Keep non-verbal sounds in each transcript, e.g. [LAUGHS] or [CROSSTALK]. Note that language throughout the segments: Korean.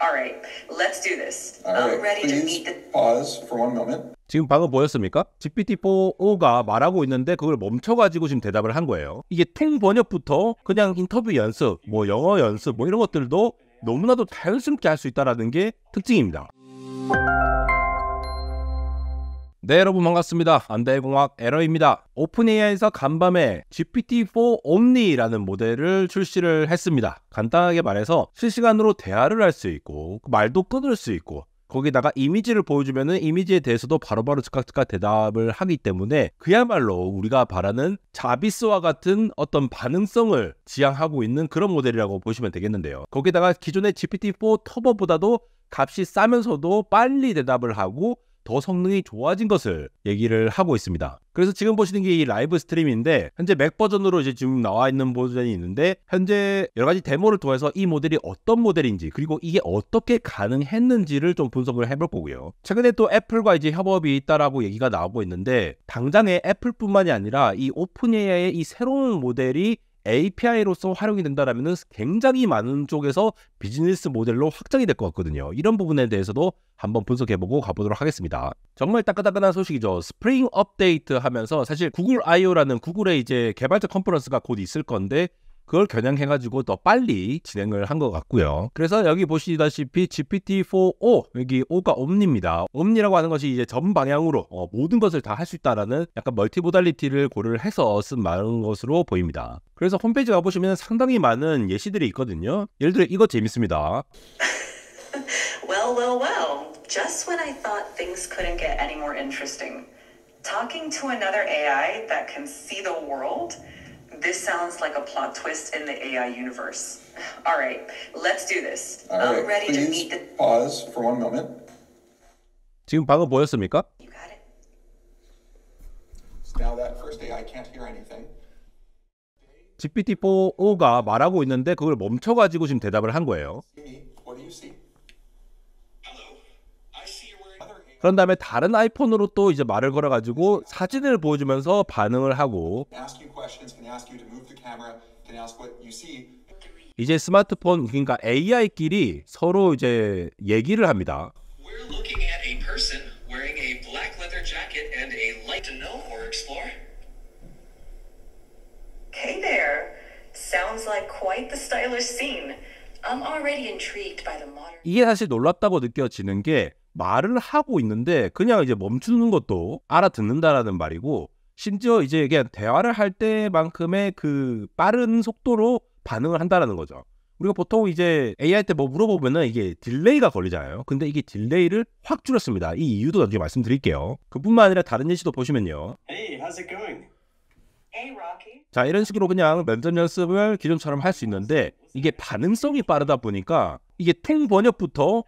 All right, let's do this. I'm ready to meet the. Pause for one moment. 지금 방금 뭐였습니까 GPT-4O가 말하고 있는데 그걸 멈춰가지고 지금 대답을 한 거예요. 이게 통번역부터 그냥 인터뷰 연습, 뭐 영어 연습, 뭐 이런 것들도 너무나도 자연스럽게 할 수 있다라는 게 특징입니다. 네 여러분 반갑습니다. 안대공학 에러입니다. 오픈AI에서 간밤에 GPT-4 Omni라는 모델을 출시를 했습니다. 간단하게 말해서 실시간으로 대화를 할 수 있고 말도 끊을 수 있고 거기다가 이미지를 보여주면 이미지에 대해서도 바로바로 즉각즉각 대답을 하기 때문에 그야말로 우리가 바라는 자비스와 같은 어떤 반응성을 지향하고 있는 그런 모델이라고 보시면 되겠는데요. 거기다가 기존의 GPT-4 터보보다도 값이 싸면서도 빨리 대답을 하고 더 성능이 좋아진 것을 얘기를 하고 있습니다. 그래서 지금 보시는 게 이 라이브 스트림인데 현재 맥 버전으로 이제 지금 나와 있는 버전이 있는데 현재 여러 가지 데모를 통해서 이 모델이 어떤 모델인지 그리고 이게 어떻게 가능했는지를 좀 분석을 해볼 거고요. 최근에 또 애플과 이제 협업이 있다라고 얘기가 나오고 있는데 당장에 애플뿐만이 아니라 이 오픈 AI의 이 새로운 모델이 API로서 활용이 된다라면 굉장히 많은 쪽에서 비즈니스 모델로 확장이 될 것 같거든요. 이런 부분에 대해서도 한번 분석해보고 가보도록 하겠습니다. 정말 따끈따끈한 소식이죠. 스프링 업데이트 하면서 사실 구글 I/O라는 구글의 이제 개발자 컨퍼런스가 곧 있을 건데 그걸 겨냥해가지고 더 빨리 진행을 한 것 같고요. 그래서 여기 보시다시피 GPT-4O 여기 O가 o 옴니입니다. o m n 니라고 하는 것이 이제 전 방향으로 어, 모든 것을 다 할 수 있다라는 약간 멀티보달리티를 고려를 해서 쓴 말인 것으로 보입니다. 그래서 홈페이지 가보시면 상당히 많은 예시들이 있거든요. 예를 들어 이거 재밌습니다. [LAUGHS] well, well, well. Just when I thought things couldn't get any more interesting. Talking to another AI that can see the world This sounds like a plot twist in the AI universe. All right, let's do this. All I'm right, ready please to meet the. Pause for one moment. 지금 방금 보였습니까? You got it. Now that first AI can't hear anything. GPT-4가 말하고 있는데 그걸 멈춰가지고 지금 대답을 한 거예요. See me. 그런 다음에 다른 아이폰으로 또 이제 말을 걸어가지고 사진을 보여주면서 반응을 하고 이제 스마트폰 그러니까 AI끼리 서로 이제 얘기를 합니다. 이게 사실 놀랍다고 느껴지는 게 말을 하고 있는데 그냥 이제 멈추는 것도 알아듣는다라는 말이고 심지어 이제 그냥 대화를 할 때만큼의 그 빠른 속도로 반응을 한다라는 거죠. 우리가 보통 이제 AI 때 뭐 물어보면은 이게 딜레이가 걸리잖아요. 근데 이게 딜레이를 확 줄였습니다. 이 이유도 나중에 말씀드릴게요. 그뿐만 아니라 다른 예시도 보시면요. Hey, how's it going? Hey, Rocky. 자 이런 식으로 그냥 면덤 연습을 기존처럼 할 수 있는데 이게 반응성이 빠르다 보니까 이게 통 번역부터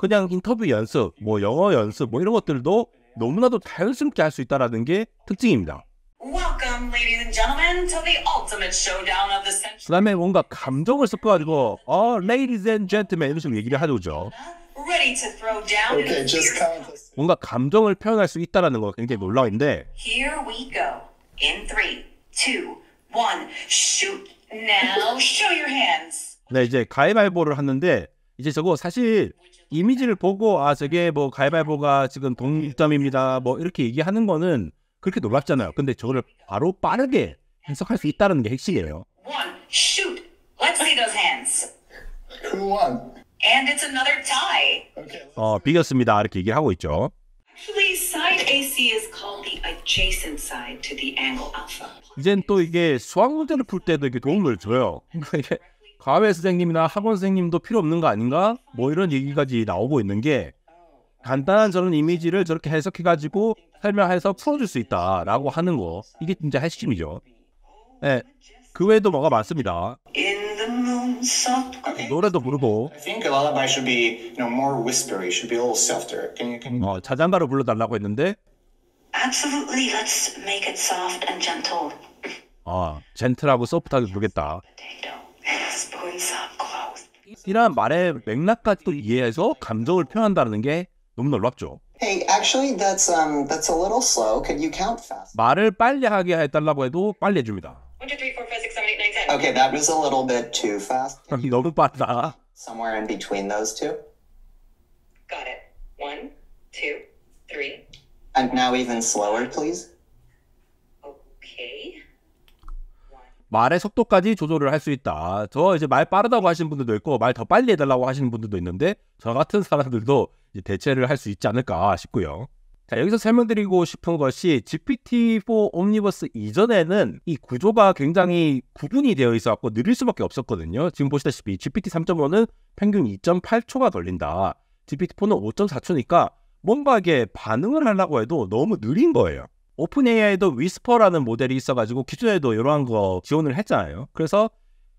그냥 인터뷰 연습, 뭐 영어 연습, 뭐 이런 것들도 너무나도 자연스럽게 할 수 있다라는 게 특징입니다. 그 다음에 뭔가 감정을 섞어가지고 어, ladies and gentlemen 이런 식으로 얘기를 하죠. 뭔가 감정을 표현할 수 있다라는 거 굉장히 놀라운데 Here we go. In 3, 2, 1, shoot. Now show your hands. 네, 이제 가위바위보를 하는데 이제 저거 사실 이미지를 보고 아 저게 뭐 가위바위보가 지금 동점입니다 뭐 이렇게 얘기하는 거는 그렇게 놀랍잖아요. 근데 저거를 바로 빠르게 해석할 수 있다는 게 핵심이에요. One, shoot. Let's see those hands. Who won? And it's another tie. Okay. 어 비겼습니다 이렇게 얘기를 하고 있죠. Actually, side AC is called the adjacent side to the angle alpha. 이젠 또 이게 수학 문제를 풀 때도 이게 도움을 줘요. 과외 선생님이나 학원 선생님도 필요 없는 거 아닌가? 뭐 이런 얘기까지 나오고 있는 게 간단한 저런 이미지를 저렇게 해석해가지고 설명해서 풀어줄 수 있다라고 하는 거 이게 진짜 핵심이죠. 네, 그 외에도 뭐가 많습니다. 네, 노래도 부르고 어, 자장가로 불러달라고 했는데 아, 젠틀하고 소프트하게 부르겠다. 이란 말의 맥락까지 또 이해해서 감정을 표현한다는 게 너무 놀랍죠. Hey, actually, that's um, that's a little slow. Can you count fast? 말을 빨리 하게 해달라고 해도 빨리 해줍니다. 1, 2, 3, 4, 5, 6, 7, 8, 9, 10. Okay, that was a little bit too fast. 너무 빠르다. Somewhere in between those two. Got it. One, two, three. And now even slower, please. Okay. 말의 속도까지 조절을 할 수 있다. 저 이제 말 빠르다고 하시는 분들도 있고 말 더 빨리 해달라고 하시는 분들도 있는데 저 같은 사람들도 대체를 할 수 있지 않을까 싶고요. 자, 여기서 설명드리고 싶은 것이 GPT-4 옴니버스 이전에는 이 구조가 굉장히 구분이 되어 있어갖고 느릴 수밖에 없었거든요. 지금 보시다시피 GPT 3.5는 평균 2.8초가 걸린다. GPT-4는 5.4초니까 뭔가 이게 반응을 하려고 해도 너무 느린 거예요. 오픈 AI도 위스퍼라는 모델이 있어가지고 기존에도 이러한 거 지원을 했잖아요. 그래서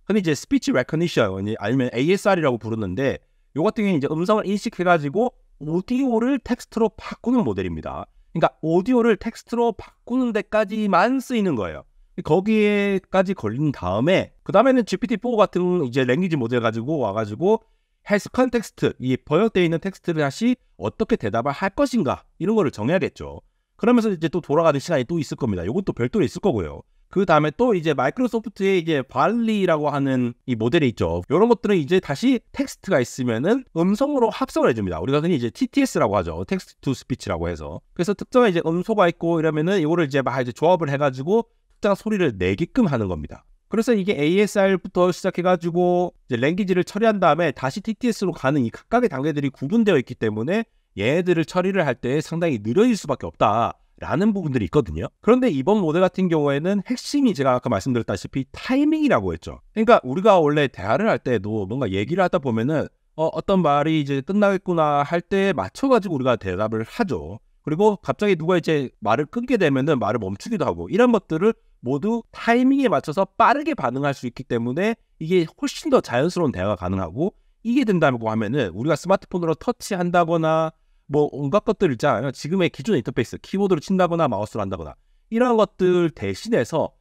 흔히 이제 스피치 레커니션 아니면 ASR이라고 부르는데 요 같은 경우는 이제 음성을 인식해가지고 오디오를 텍스트로 바꾸는 모델입니다. 그러니까 오디오를 텍스트로 바꾸는 데까지만 쓰이는 거예요. 거기에까지 걸린 다음에 그 다음에는 GPT-4 같은 이제 랭귀지 모델 가지고 와가지고 헬스 컨텍스트 이 번역되어 있는 텍스트를 다시 어떻게 대답을 할 것인가 이런 거를 정해야겠죠. 그러면서 이제 또 돌아가는 시간이 또 있을 겁니다. 이것도 별도로 있을 거고요. 그 다음에 또 이제 마이크로소프트의 이제 발리라고 하는 이 모델이 있죠. 이런 것들은 이제 다시 텍스트가 있으면은 음성으로 합성을 해줍니다. 우리가 흔히 이제 TTS라고 하죠. 텍스트 투 스피치라고 해서. 그래서 특정한 이제 음소가 있고 이러면은 이거를 이제 막 이제 조합을 해가지고 특정 소리를 내게끔 하는 겁니다. 그래서 이게 ASR부터 시작해가지고 이제 랭귀지를 처리한 다음에 다시 TTS로 가는 이 각각의 단계들이 구분되어 있기 때문에 얘네들을 처리를 할 때 상당히 느려질 수밖에 없다. 라는 부분들이 있거든요. 그런데 이번 모델 같은 경우에는 핵심이 제가 아까 말씀드렸다시피 타이밍이라고 했죠. 그러니까 우리가 원래 대화를 할 때도 뭔가 얘기를 하다 보면은 어, 어떤 말이 이제 끝나겠구나 할 때에 맞춰가지고 우리가 대답을 하죠. 그리고 갑자기 누가 이제 말을 끊게 되면은 말을 멈추기도 하고 이런 것들을 모두 타이밍에 맞춰서 빠르게 반응할 수 있기 때문에 이게 훨씬 더 자연스러운 대화가 가능하고 이게 된다고 하면은 우리가 스마트폰으로 터치한다거나 뭐 온갖 것들 있잖아요. 지금의 기존 인터페이스, 키보드로 친다거나 마우스로 한다거나 이런 것들 대신해서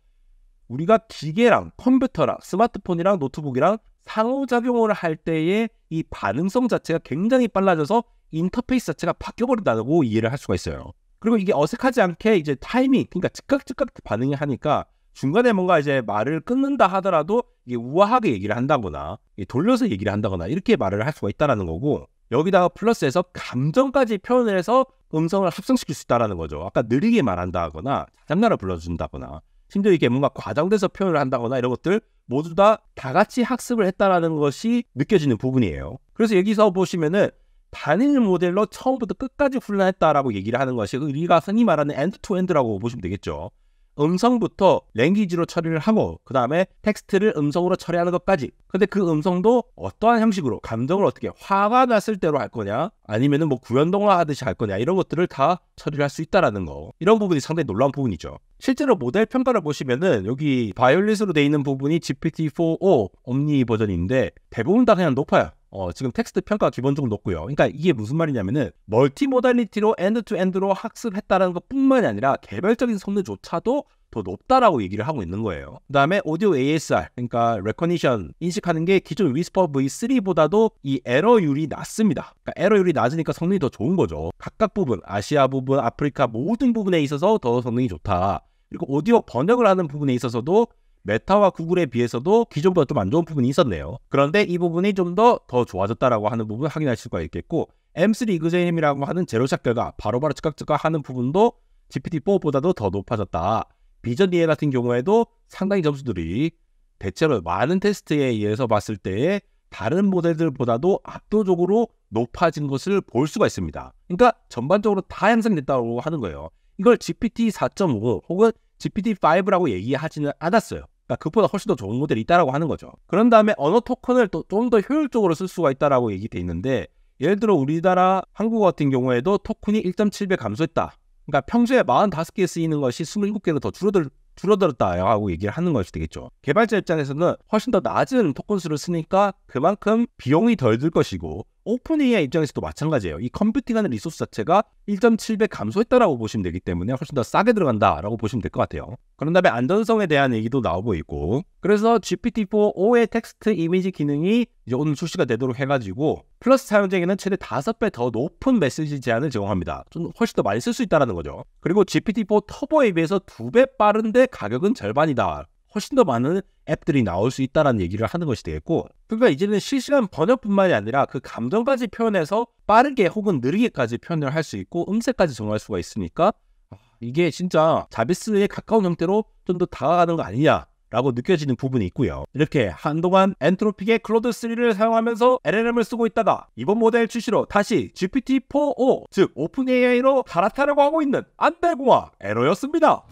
우리가 기계랑 컴퓨터랑 스마트폰이랑 노트북이랑 상호작용을 할 때의 이 반응성 자체가 굉장히 빨라져서 인터페이스 자체가 바뀌어버린다고 이해를 할 수가 있어요. 그리고 이게 어색하지 않게 이제 타이밍, 그러니까 즉각 즉각 반응이 하니까 중간에 뭔가 이제 말을 끊는다 하더라도 이게 우아하게 얘기를 한다거나 돌려서 얘기를 한다거나 이렇게 말을 할 수가 있다라는 거고 여기다가 플러스해서 감정까지 표현을 해서 음성을 합성시킬 수 있다라는 거죠. 아까 느리게 말한다거나 장나라 불러준다거나 심지어 이게 뭔가 과장돼서 표현을 한다거나 이런 것들 모두 다 다 같이 학습을 했다라는 것이 느껴지는 부분이에요. 그래서 여기서 보시면은 단일 모델로 처음부터 끝까지 훈련했다라고 얘기를 하는 것이 우리가 흔히 말하는 엔드 투 엔드라고 보시면 되겠죠. 음성부터 랭귀지로 처리를 하고 그 다음에 텍스트를 음성으로 처리하는 것까지 근데 그 음성도 어떠한 형식으로 감정을 어떻게 화가 났을 때로 할 거냐 아니면은 뭐 구연동화 하듯이 할 거냐 이런 것들을 다 처리를 할 수 있다라는 거 이런 부분이 상당히 놀라운 부분이죠 실제로 모델 평가를 보시면은 여기 바이올릿으로 돼 있는 부분이 GPT-4O 옴니 버전인데 대부분 다 그냥 높아요 어, 지금 텍스트 평가 기본적으로 높고요. 그러니까 이게 무슨 말이냐면은 멀티모달리티로 엔드투엔드로 학습했다라는 것뿐만이 아니라 개별적인 성능조차도 더 높다라고 얘기를 하고 있는 거예요. 그다음에 오디오 ASR 그러니까 레코니션 인식하는 게 기존 위스퍼 V3보다도 이 에러율이 낮습니다. 그러니까 에러율이 낮으니까 성능이 더 좋은 거죠. 각각 부분, 아시아 부분, 아프리카 모든 부분에 있어서 더 성능이 좋다. 그리고 오디오 번역을 하는 부분에 있어서도 메타와 구글에 비해서도 기존보다 좀 안 좋은 부분이 있었네요. 그런데 이 부분이 좀 더더 더 좋아졌다라고 하는 부분 확인하실 수가 있겠고 M3 이그제임이라고 하는 제로샷가과 바로바로 즉각즉각하는 부분도 GPT-4보다도 더 높아졌다. 비전 DA 같은 경우에도 상당히 점수들이 대체로 많은 테스트에 의해서 봤을 때에 다른 모델들보다도 압도적으로 높아진 것을 볼 수가 있습니다. 그러니까 전반적으로 다 향상됐다고 하는 거예요. 이걸 GPT 4.5 혹은 GPT-5라고 얘기하지는 않았어요. 그러니까 그보다 훨씬 더 좋은 모델이 있다고 하는 거죠. 그런 다음에 언어 토큰을 또좀더 효율적으로 쓸 수가 있다라고 얘기돼 있는데 예를 들어 우리나라 한국어 같은 경우에도 토큰이 1.7배 감소했다. 그러니까 평소에 45개 쓰이는 것이 27개로 더 줄어들 줄어들었다고 얘기를 하는 것이 되겠죠. 개발자 입장에서는 훨씬 더 낮은 토큰 수를 쓰니까 그만큼 비용이 덜 들 것이고 오픈 AI 입장에서도 마찬가지예요. 이 컴퓨팅 하는 리소스 자체가 1.7배 감소했다라고 보시면 되기 때문에 훨씬 더 싸게 들어간다라고 보시면 될 것 같아요. 그런 다음에 안전성에 대한 얘기도 나오고 있고 그래서 GPT-4O의 텍스트 이미지 기능이 이제 오늘 출시가 되도록 해가지고 플러스 사용자에게는 최대 5배 더 높은 메시지 제한을 제공합니다. 좀 훨씬 더 많이 쓸 수 있다는 거죠. 그리고 GPT-4 터보에 비해서 2배 빠른데 가격은 절반이다. 훨씬 더 많은 앱들이 나올 수 있다라는 얘기를 하는 것이 되겠고 그러니까 이제는 실시간 번역뿐만이 아니라 그 감정까지 표현해서 빠르게 혹은 느리게까지 표현을 할 수 있고 음색까지 정할 수가 있으니까 아, 이게 진짜 자비스에 가까운 형태로 좀 더 다가가는 거 아니냐 라고 느껴지는 부분이 있고요. 이렇게 한동안 엔트로픽의 클로드3를 사용하면서 LLM을 쓰고 있다가 이번 모델 출시로 다시 GPT-4O 즉 오픈 AI로 갈아타려고 하고 있는 안달공화 에러였습니다.